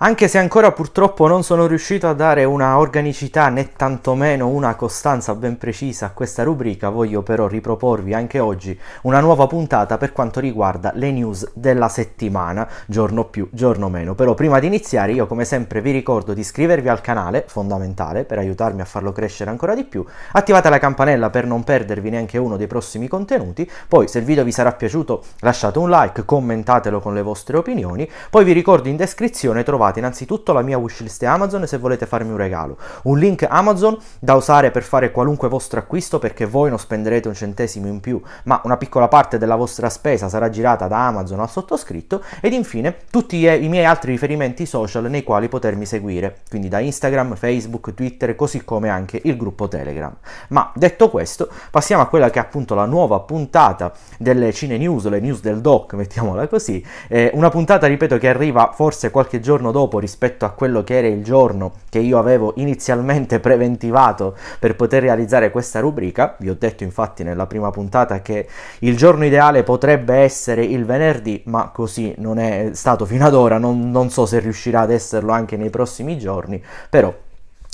anche se ancora purtroppo non sono riuscito a dare una organicità né tantomeno una costanza ben precisa a questa rubrica, voglio però riproporvi anche oggi una nuova puntata per quanto riguarda le news della settimana, giorno più, giorno meno. Però prima di iniziare io come sempre vi ricordo di iscrivervi al canale, fondamentale per aiutarmi a farlo crescere ancora di più, attivate la campanella per non perdervi neanche uno dei prossimi contenuti, poi se il video vi sarà piaciuto lasciate un like, commentatelo con le vostre opinioni, poi vi ricordo in descrizione trovate trovate innanzitutto la mia wishlist Amazon se volete farmi un regalo, un link Amazon da usare per fare qualunque vostro acquisto perché voi non spenderete un centesimo in più, ma una piccola parte della vostra spesa sarà girata da Amazon al sottoscritto ed infine tutti i miei altri riferimenti social nei quali potermi seguire, quindi da Instagram, Facebook, Twitter, così come anche il gruppo Telegram. Ma detto questo, passiamo a quella che è appunto la nuova puntata delle Cine News, le news del doc, mettiamola così, eh, una puntata ripeto che arriva forse qualche giorno dopo dopo rispetto a quello che era il giorno che io avevo inizialmente preventivato per poter realizzare questa rubrica. Vi ho detto infatti nella prima puntata che il giorno ideale potrebbe essere il venerdì, ma così non è stato fino ad ora, non, non so se riuscirà ad esserlo anche nei prossimi giorni, però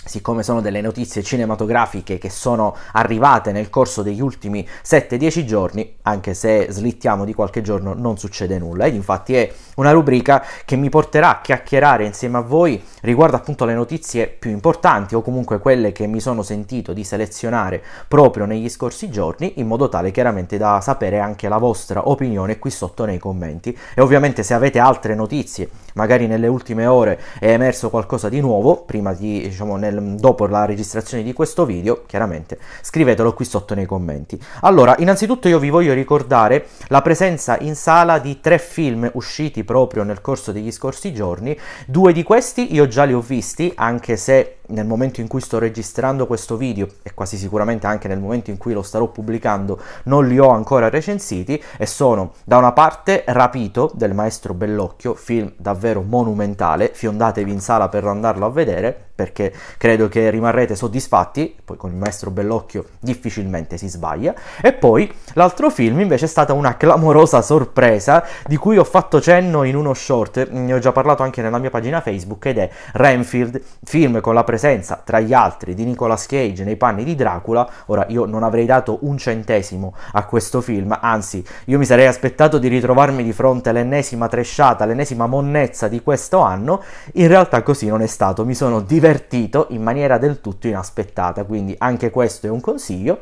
siccome sono delle notizie cinematografiche che sono arrivate nel corso degli ultimi 7-10 giorni, anche se slittiamo di qualche giorno non succede nulla ed infatti è una rubrica che mi porterà a chiacchierare insieme a voi riguardo appunto alle notizie più importanti o comunque quelle che mi sono sentito di selezionare proprio negli scorsi giorni in modo tale chiaramente da sapere anche la vostra opinione qui sotto nei commenti e ovviamente se avete altre notizie magari nelle ultime ore è emerso qualcosa di nuovo prima di diciamo nel nel, dopo la registrazione di questo video, chiaramente scrivetelo qui sotto nei commenti. Allora, innanzitutto io vi voglio ricordare la presenza in sala di tre film usciti proprio nel corso degli scorsi giorni, due di questi io già li ho visti, anche se nel momento in cui sto registrando questo video e quasi sicuramente anche nel momento in cui lo starò pubblicando non li ho ancora recensiti e sono da una parte Rapito del maestro Bellocchio, film davvero monumentale, fiondatevi in sala per andarlo a vedere perché credo che rimarrete soddisfatti, poi con il maestro Bellocchio difficilmente si sbaglia e poi l'altro film invece è stata una clamorosa sorpresa di cui ho fatto cenno in uno short, ne ho già parlato anche nella mia pagina Facebook ed è Renfield, film con la pre- presenza, tra gli altri, di Nicolas Cage nei panni di Dracula. Ora, io non avrei dato un centesimo a questo film, anzi, io mi sarei aspettato di ritrovarmi di fronte all'ennesima tresciata, l'ennesima monnezza di questo anno. In realtà così non è stato, mi sono divertito in maniera del tutto inaspettata, quindi anche questo è un consiglio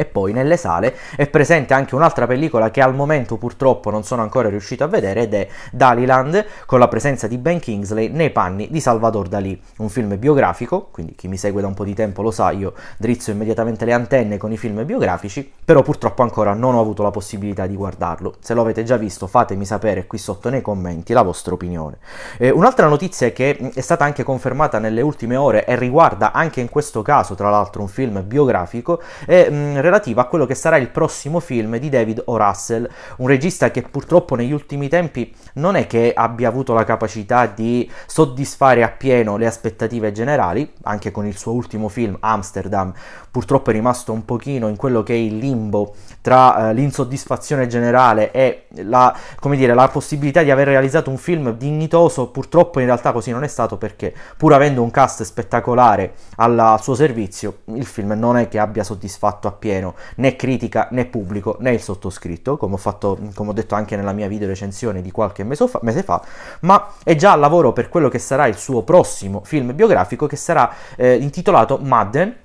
e poi nelle sale è presente anche un'altra pellicola che al momento purtroppo non sono ancora riuscito a vedere ed è Daliland con la presenza di Ben Kingsley nei panni di Salvador Dalì, un film biografico, quindi chi mi segue da un po' di tempo lo sa, io drizzo immediatamente le antenne con i film biografici, però purtroppo ancora non ho avuto la possibilità di guardarlo. Se lo avete già visto fatemi sapere qui sotto nei commenti la vostra opinione. Eh, un'altra notizia che mm, è stata anche confermata nelle ultime ore e riguarda anche in questo caso tra l'altro un film biografico è mh, mm, relativa a quello che sarà il prossimo film di David O. Russell, un regista che purtroppo negli ultimi tempi non è che abbia avuto la capacità di soddisfare appieno le aspettative generali, anche con il suo ultimo film Amsterdam, purtroppo è rimasto un pochino in quello che è il limbo tra eh, l'insoddisfazione generale e la, dire, la possibilità di aver realizzato un film dignitoso, purtroppo in realtà così non è stato perché pur avendo un cast spettacolare alla, al suo servizio, il film non è che abbia soddisfatto appieno meno né critica né pubblico né il sottoscritto, come ho, fatto, come ho detto anche nella mia video recensione di qualche mese fa, mese fa, ma è già al lavoro per quello che sarà il suo prossimo film biografico che sarà eh, intitolato Madden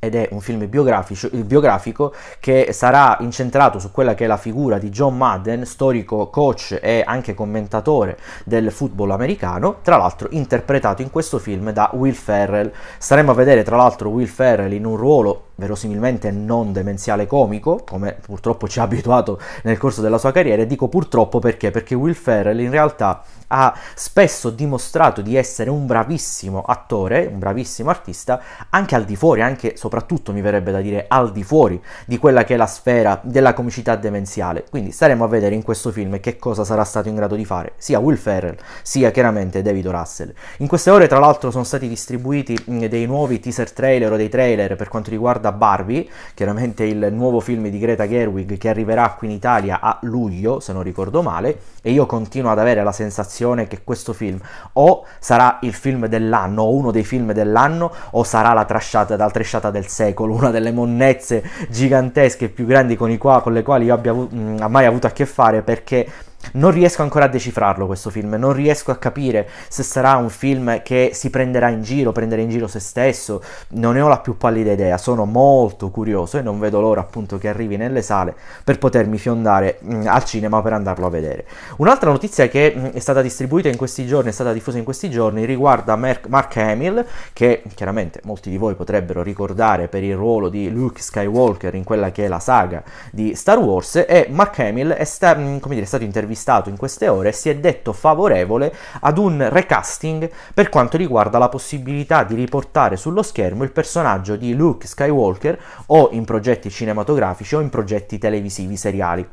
ed è un film biografico, che sarà incentrato su quella che è la figura di John Madden, storico coach e anche commentatore del football americano, tra l'altro interpretato in questo film da Will Ferrell. Staremo a vedere tra l'altro Will Ferrell in un ruolo verosimilmente non demenziale comico, come purtroppo ci ha abituato nel corso della sua carriera, e dico purtroppo perché? Perché Will Ferrell in realtà ha spesso dimostrato di essere un bravissimo attore, un bravissimo artista, anche al di fuori, anche soprattutto mi verrebbe da dire al di fuori di quella che è la sfera della comicità demenziale. Quindi staremo a vedere in questo film che cosa sarà stato in grado di fare sia Will Ferrell sia chiaramente David Russell. In queste ore tra l'altro sono stati distribuiti mm, dei nuovi teaser trailer o dei trailer per quanto riguarda da Barbie, chiaramente il nuovo film di Greta Gerwig che arriverà qui in Italia a luglio, se non ricordo male, e io continuo ad avere la sensazione che questo film o sarà il film dell'anno, o uno dei film dell'anno, o sarà la trasciata, la trasciata del secolo, una delle monnezze gigantesche più grandi con, qua, con le quali io abbia mh, mm, mai avuto a che fare perché non riesco ancora a decifrarlo questo film, non riesco a capire se sarà un film che si prenderà in giro, prenderà in giro se stesso, non ne ho la più pallida idea, sono molto curioso e non vedo l'ora appunto che arrivi nelle sale per potermi fiondare mh, mm, al cinema per andarlo a vedere. Un'altra notizia che mh, mm, è stata distribuita in questi giorni, è stata diffusa in questi giorni, riguarda Mer- Mark Hamill, che chiaramente molti di voi potrebbero ricordare per il ruolo di Luke Skywalker in quella che è la saga di Star Wars, e Mark Hamill è, sta- mh, mm, dire, è stato intervistato intervistato in queste ore si è detto favorevole ad un recasting per quanto riguarda la possibilità di riportare sullo schermo il personaggio di Luke Skywalker o in progetti cinematografici o in progetti televisivi seriali.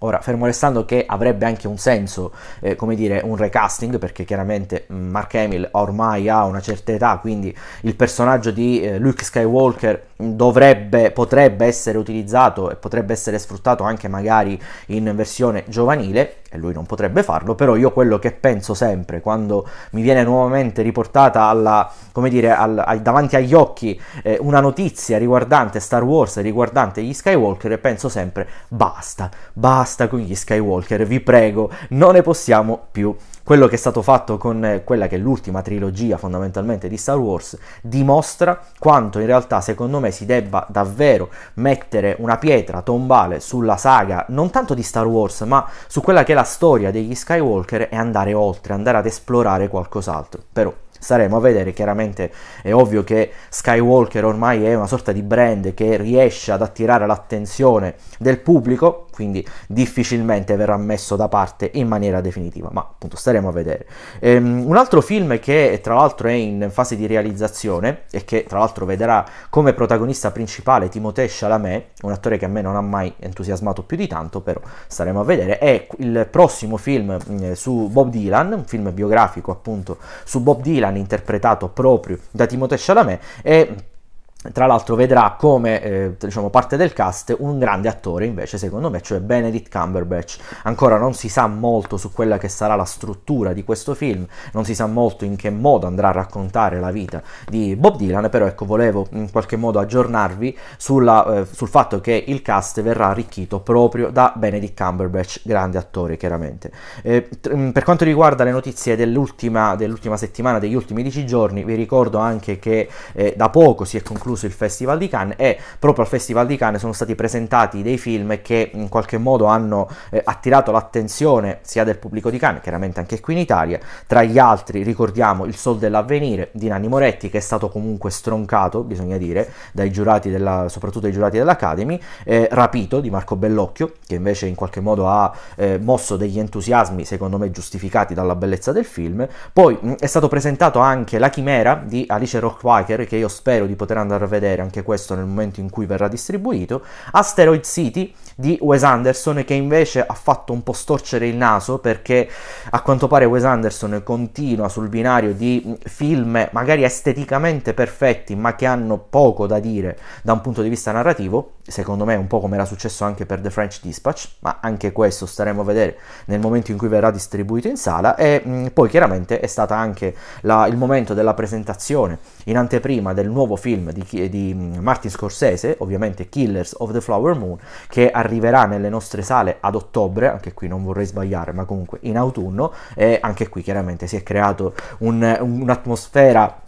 Ora, fermo restando che avrebbe anche un senso, eh, come dire, un recasting, perché chiaramente mm, Mark Hamill ormai ha una certa età, quindi il personaggio di eh, Luke Skywalker dovrebbe, potrebbe essere utilizzato e potrebbe essere sfruttato anche magari in versione giovanile, e lui non potrebbe farlo, però io quello che penso sempre quando mi viene nuovamente riportata alla, dire, al, al, davanti agli occhi eh, una notizia riguardante Star Wars, riguardante gli Skywalker, penso sempre basta, basta con gli Skywalker, vi prego, non ne possiamo più quello che è stato fatto con eh, quella che è l'ultima trilogia fondamentalmente di Star Wars dimostra quanto in realtà secondo me si debba davvero mettere una pietra tombale sulla saga non tanto di Star Wars ma su quella che è la storia degli Skywalker e andare oltre, andare ad esplorare qualcos'altro. Però staremo a vedere, chiaramente è ovvio che Skywalker ormai è una sorta di brand che riesce ad attirare l'attenzione del pubblico quindi difficilmente verrà messo da parte in maniera definitiva, ma appunto staremo a vedere. Ehm, un altro film che tra l'altro è in fase di realizzazione e che tra l'altro vedrà come protagonista principale Timothée Chalamet, un attore che a me non ha mai entusiasmato più di tanto, però staremo a vedere, è il prossimo film mm, su Bob Dylan, un film biografico appunto su Bob Dylan interpretato proprio da Timothée Chalamet e tra l'altro vedrà come eh, diciamo, parte del cast un grande attore invece secondo me cioè Benedict Cumberbatch ancora non si sa molto su quella che sarà la struttura di questo film non si sa molto in che modo andrà a raccontare la vita di Bob Dylan però ecco volevo in qualche modo aggiornarvi sulla, eh, sul fatto che il cast verrà arricchito proprio da Benedict Cumberbatch grande attore chiaramente eh, mm, per quanto riguarda le notizie dell'ultima, dell'ultima, settimana degli ultimi dieci giorni vi ricordo anche che eh, da poco si è concluso concluso il Festival di Cannes e proprio al Festival di Cannes sono stati presentati dei film che in qualche modo hanno eh, attirato l'attenzione sia del pubblico di Cannes, chiaramente anche qui in Italia, tra gli altri ricordiamo Il Sol dell'Avvenire di Nanni Moretti che è stato comunque stroncato, bisogna dire, dai giurati della, soprattutto dai giurati dell'Academy, eh, Rapito di Marco Bellocchio che invece in qualche modo ha eh, mosso degli entusiasmi secondo me giustificati dalla bellezza del film, poi mh, mm, è stato presentato anche La Chimera di Alice Rockwacker che io spero di poter andare andare a vedere anche questo nel momento in cui verrà distribuito. Asteroid City di Wes Anderson che invece ha fatto un po' storcere il naso perché a quanto pare Wes Anderson continua sul binario di mm, film magari esteticamente perfetti ma che hanno poco da dire da un punto di vista narrativo secondo me un po' come era successo anche per The French Dispatch, ma anche questo staremo a vedere nel momento in cui verrà distribuito in sala e mh, mm, poi chiaramente è stato anche la, il momento della presentazione in anteprima del nuovo film di, di mm, Martin Scorsese, ovviamente Killers of the Flower Moon, che arriverà nelle nostre sale ad ottobre, anche qui non vorrei sbagliare, ma comunque in autunno e anche qui chiaramente si è creato un, un'atmosfera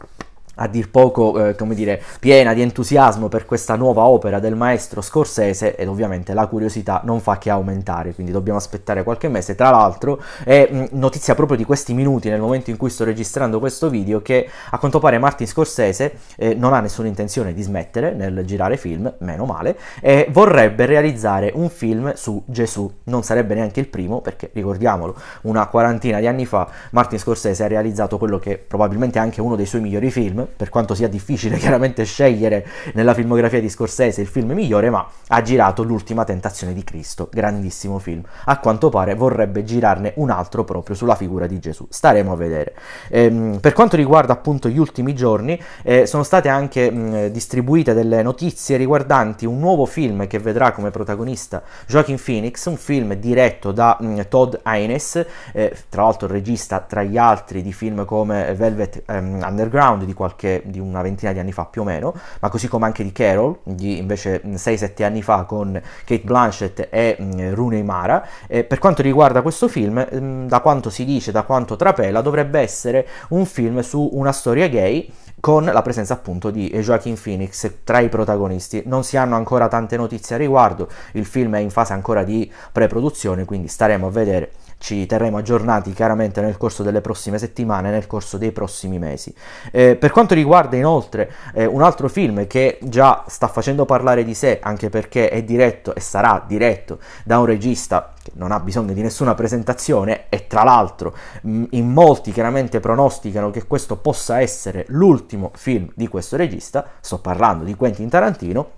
a dir poco, eh, come dire, piena di entusiasmo per questa nuova opera del maestro scorsese ed ovviamente la curiosità non fa che aumentare, quindi dobbiamo aspettare qualche mese. Tra l'altro è mm, notizia proprio di questi minuti, nel momento in cui sto registrando questo video, che a quanto pare Martin Scorsese eh, non ha nessuna intenzione di smettere nel girare film, meno male, e vorrebbe realizzare un film su Gesù. Non sarebbe neanche il primo, perché ricordiamolo, una quarantina di anni fa Martin Scorsese ha realizzato quello che probabilmente è anche uno dei suoi migliori film, per quanto sia difficile chiaramente scegliere nella filmografia di Scorsese il film migliore, ma ha girato L'ultima tentazione di Cristo, grandissimo film. A quanto pare vorrebbe girarne un altro proprio sulla figura di Gesù. Staremo a vedere. Ehm, per quanto riguarda appunto gli ultimi giorni, eh, sono state anche mh, mm, distribuite delle notizie riguardanti un nuovo film che vedrà come protagonista Joaquin Phoenix, un film diretto da mh, mm, Todd Haynes, eh, tra l'altro regista tra gli altri di film come Velvet ehm, Underground di qualche qualche, di una ventina di anni fa più o meno, ma così come anche di Carol, di invece 6-7 mm, anni fa con Kate Blanchett e mh, mm, Rooney Mara. E per quanto riguarda questo film, mh, mm, da quanto si dice, da quanto trapela, dovrebbe essere un film su una storia gay con la presenza appunto di Joaquin Phoenix tra i protagonisti. Non si hanno ancora tante notizie a riguardo, il film è in fase ancora di pre-produzione, quindi staremo a vedere ci terremo aggiornati chiaramente nel corso delle prossime settimane, nel corso dei prossimi mesi. Eh, per quanto riguarda inoltre eh, un altro film che già sta facendo parlare di sé, anche perché è diretto e sarà diretto da un regista che non ha bisogno di nessuna presentazione e tra l'altro in molti chiaramente pronosticano che questo possa essere l'ultimo film di questo regista, sto parlando di Quentin Tarantino,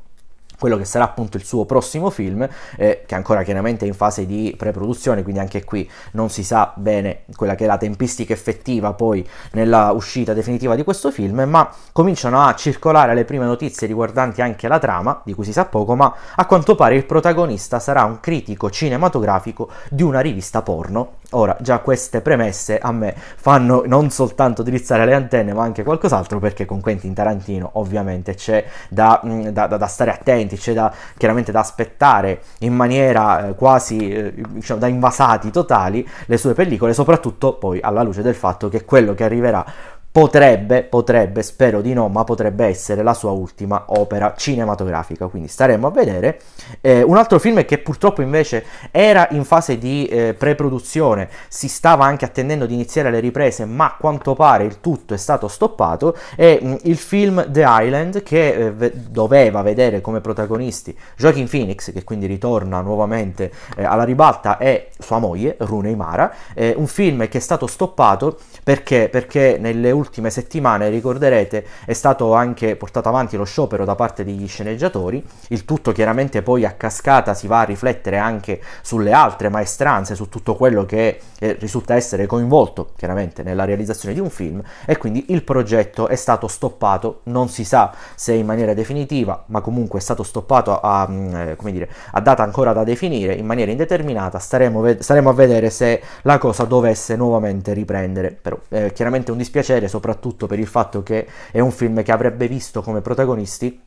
quello che sarà appunto il suo prossimo film, eh, che ancora chiaramente è in fase di pre-produzione, quindi anche qui non si sa bene quella che è la tempistica effettiva poi nella uscita definitiva di questo film, ma cominciano a circolare le prime notizie riguardanti anche la trama, di cui si sa poco, ma a quanto pare il protagonista sarà un critico cinematografico di una rivista porno Ora, già queste premesse a me fanno non soltanto drizzare le antenne, ma anche qualcos'altro, perché con Quentin Tarantino ovviamente c'è da, mm, da, da stare attenti, c'è da, chiaramente da aspettare in maniera eh, quasi eh, diciamo, da invasati totali le sue pellicole, soprattutto poi alla luce del fatto che quello che arriverà potrebbe, potrebbe, spero di no, ma potrebbe essere la sua ultima opera cinematografica, quindi staremo a vedere. Eh, un altro film che purtroppo invece era in fase di eh, pre-produzione, si stava anche attendendo di iniziare le riprese, ma a quanto pare il tutto è stato stoppato, è mh, mm, il film The Island che eh, v- doveva vedere come protagonisti Joaquin Phoenix, che quindi ritorna nuovamente eh, alla ribalta, e sua moglie, Rune Imara, eh, un film che è stato stoppato perché, perché nelle ultime ultime settimane, ricorderete, è stato anche portato avanti lo sciopero da parte degli sceneggiatori, il tutto chiaramente poi a cascata si va a riflettere anche sulle altre maestranze, su tutto quello che eh, risulta essere coinvolto chiaramente nella realizzazione di un film e quindi il progetto è stato stoppato, non si sa se in maniera definitiva, ma comunque è stato stoppato a, mm, eh, come dire, a data ancora da definire, in maniera indeterminata, staremo, staremo, a vedere se la cosa dovesse nuovamente riprendere, però eh, chiaramente un dispiacere soprattutto per il fatto che è un film che avrebbe visto come protagonisti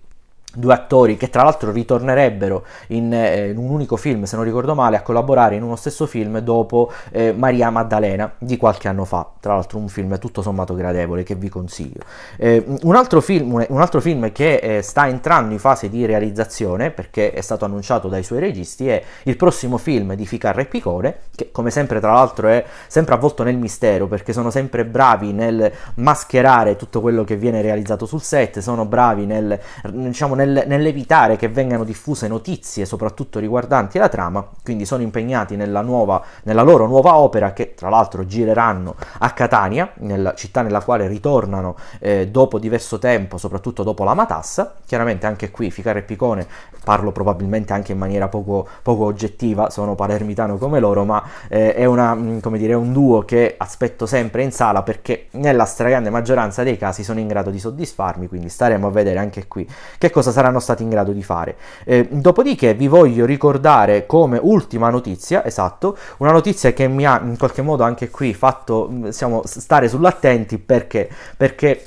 due attori che tra l'altro ritornerebbero in, eh, in, un unico film, se non ricordo male, a collaborare in uno stesso film dopo eh, Maria Maddalena di qualche anno fa, tra l'altro un film tutto sommato gradevole che vi consiglio. Eh, un, altro film, un, altro film, che eh, sta entrando in fase di realizzazione perché è stato annunciato dai suoi registi è il prossimo film di Ficarra e Picone che come sempre tra l'altro è sempre avvolto nel mistero perché sono sempre bravi nel mascherare tutto quello che viene realizzato sul set, sono bravi nel, diciamo, nel nel, nell'evitare che vengano diffuse notizie, soprattutto riguardanti la trama, quindi sono impegnati nella, nuova, nella loro nuova opera che tra l'altro gireranno a Catania, nella città nella quale ritornano eh, dopo diverso tempo, soprattutto dopo la matassa. Chiaramente anche qui Ficare e Picone parlo probabilmente anche in maniera poco, poco oggettiva, sono palermitano come loro, ma eh, è una, mm, dire, un duo che aspetto sempre in sala perché nella stragrande maggioranza dei casi sono in grado di soddisfarmi, quindi staremo a vedere anche qui che cosa saranno stati in grado di fare. Eh, dopodiché vi voglio ricordare come ultima notizia, esatto, una notizia che mi ha in qualche modo anche qui fatto, mm, siamo stare sull'attenti perché, perché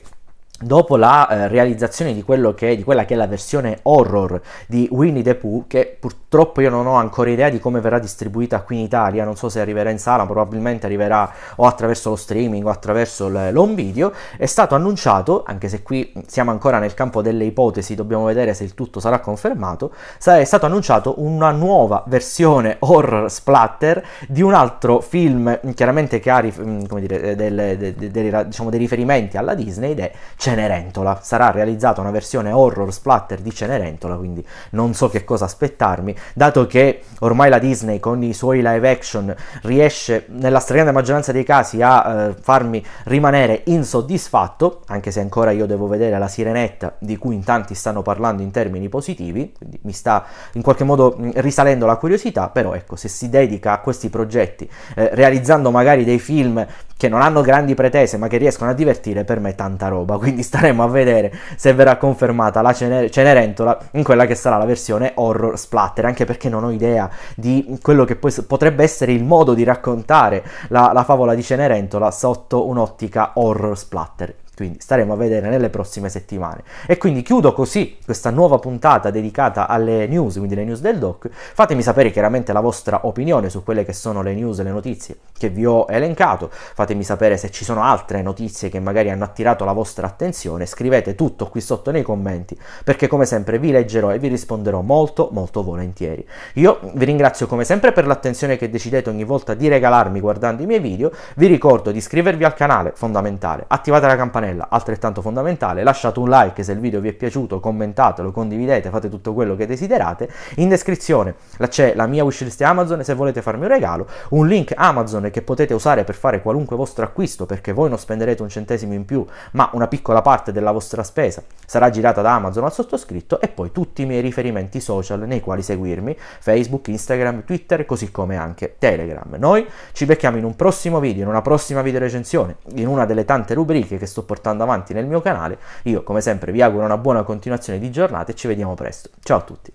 dopo la eh, realizzazione di, che, di, quella che è la versione horror di Winnie the Pooh, che purtroppo io non ho ancora idea di come verrà distribuita qui in Italia, non so se arriverà in sala, probabilmente arriverà o attraverso lo streaming o attraverso l'home video, è stato annunciato, anche se qui siamo ancora nel campo delle ipotesi, dobbiamo vedere se il tutto sarà confermato, è stato annunciato una nuova versione horror splatter di un altro film, chiaramente che ha dire, eh, delle, delle, delle, diciamo, dei riferimenti alla Disney ed è Cenerentola. Sarà realizzata una versione horror splatter di Cenerentola, quindi non so che cosa aspettarmi, dato che ormai la Disney con i suoi live action riesce nella stragrande maggioranza dei casi a eh, farmi rimanere insoddisfatto, anche se ancora io devo vedere la sirenetta di cui in tanti stanno parlando in termini positivi, quindi mi sta in qualche modo mm, risalendo la curiosità, però ecco, se si dedica a questi progetti eh, realizzando magari dei film che non hanno grandi pretese ma che riescono a divertire per me è tanta roba quindi staremo a vedere se verrà confermata la Cener- Cenerentola in quella che sarà la versione horror splatter anche perché non ho idea di quello che poi potrebbe essere il modo di raccontare la, la favola di Cenerentola sotto un'ottica horror splatter quindi staremo a vedere nelle prossime settimane. E quindi chiudo così questa nuova puntata dedicata alle news, quindi le news del doc. Fatemi sapere chiaramente la vostra opinione su quelle che sono le news, le notizie che vi ho elencato. Fatemi sapere se ci sono altre notizie che magari hanno attirato la vostra attenzione. Scrivete tutto qui sotto nei commenti perché come sempre vi leggerò e vi risponderò molto molto volentieri. Io vi ringrazio come sempre per l'attenzione che decidete ogni volta di regalarmi guardando i miei video. Vi ricordo di iscrivervi al canale, fondamentale, attivate la campanella campanella, altrettanto fondamentale, lasciate un like se il video vi è piaciuto, commentatelo, condividete, fate tutto quello che desiderate. In descrizione c'è la mia wishlist Amazon se volete farmi un regalo, un link Amazon che potete usare per fare qualunque vostro acquisto perché voi non spenderete un centesimo in più, ma una piccola parte della vostra spesa sarà girata da Amazon al sottoscritto e poi tutti i miei riferimenti social nei quali seguirmi, Facebook, Instagram, Twitter, così come anche Telegram. Noi ci becchiamo in un prossimo video, in una prossima video recensione, in una delle tante rubriche che sto portando portando avanti nel mio canale. Io come sempre vi auguro una buona continuazione di giornata e ci vediamo presto. Ciao a tutti!